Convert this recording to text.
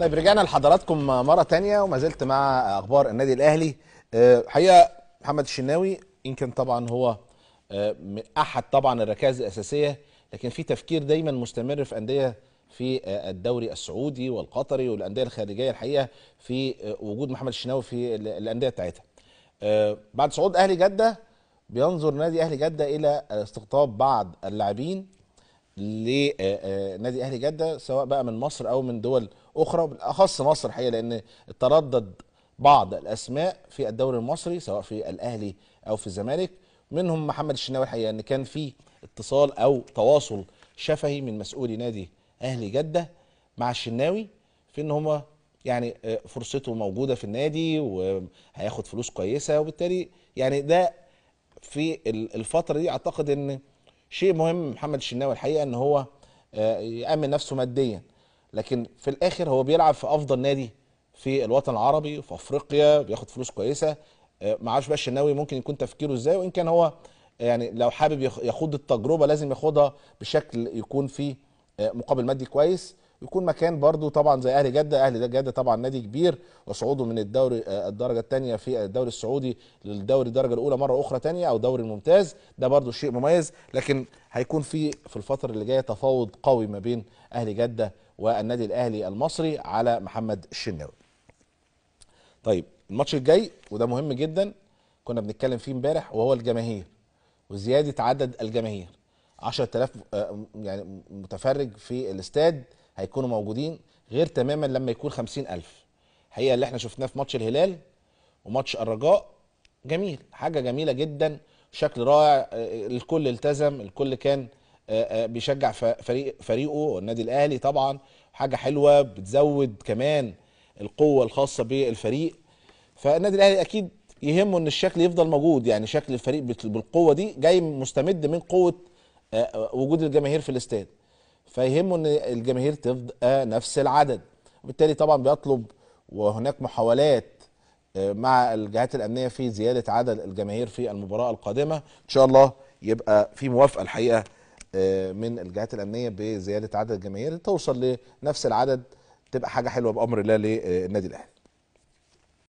طيب رجعنا لحضراتكم مره تانية وما زلت مع اخبار النادي الاهلي الحقيقه آه، محمد الشناوي يمكن طبعا هو آه، من احد طبعا الركائز الاساسيه لكن في تفكير دايما مستمر في انديه في آه، الدوري السعودي والقطري والانديه الخارجيه الحقيقه في وجود محمد الشناوي في الانديه بتاعتها. بعد صعود اهلي جده بينظر نادي اهلي جده الى استقطاب بعض اللاعبين لنادي اهلي جده سواء بقى من مصر او من دول اخرى وبالاخص مصر الحقيقه لان تردد بعض الاسماء في الدوري المصري سواء في الاهلي او في الزمالك منهم محمد الشناوي الحقيقه ان كان في اتصال او تواصل شفهي من مسؤولي نادي اهلي جده مع الشناوي في ان هم يعني آه، فرصته موجوده في النادي وهياخد فلوس كويسه وبالتالي يعني ده في الفتره دي اعتقد ان شيء مهم محمد الشناوي الحقيقه ان هو آه، يامن نفسه ماديا لكن في الاخر هو بيلعب في افضل نادي في الوطن العربي وفي افريقيا بياخد فلوس كويسه آه، ما اعرفش بقى الشناوي ممكن يكون تفكيره ازاي وان كان هو آه، يعني لو حابب يخوض التجربه لازم ياخدها بشكل يكون فيه آه، مقابل مادي كويس يكون مكان برضو طبعا زي اهلي جده اهلي جده طبعا نادي كبير وصعوده من الدوري الدرجه الثانيه في الدوري السعودي للدوري الدرجه الاولى مره اخرى ثانيه او دوري الممتاز ده برضو شيء مميز لكن هيكون في في الفتره اللي جايه تفاوض قوي ما بين اهلي جده والنادي الاهلي المصري على محمد الشناوي طيب الماتش الجاي وده مهم جدا كنا بنتكلم فيه امبارح وهو الجماهير وزياده عدد الجماهير 10000 آه، يعني متفرج في الاستاد هيكونوا موجودين غير تماما لما يكون 50000 الحقيقه اللي احنا شفناه في ماتش الهلال وماتش الرجاء جميل حاجه جميله جدا شكل رائع آه، الكل التزم الكل كان آه، آه، بيشجع فريق فريقه النادي الاهلي طبعا حاجه حلوه بتزود كمان القوه الخاصه بالفريق فالنادي الاهلي اكيد يهمه ان الشكل يفضل موجود يعني شكل الفريق بالقوه دي جاي مستمد من قوه آه، وجود الجماهير في الاستاد فيهمه ان الجماهير تبقى نفس العدد وبالتالي طبعا بيطلب وهناك محاولات مع الجهات الامنيه في زياده عدد الجماهير في المباراه القادمه ان شاء الله يبقى في موافقه الحقيقه من الجهات الامنيه بزياده عدد الجماهير توصل لنفس العدد تبقى حاجه حلوه بامر الله للنادي الاهلي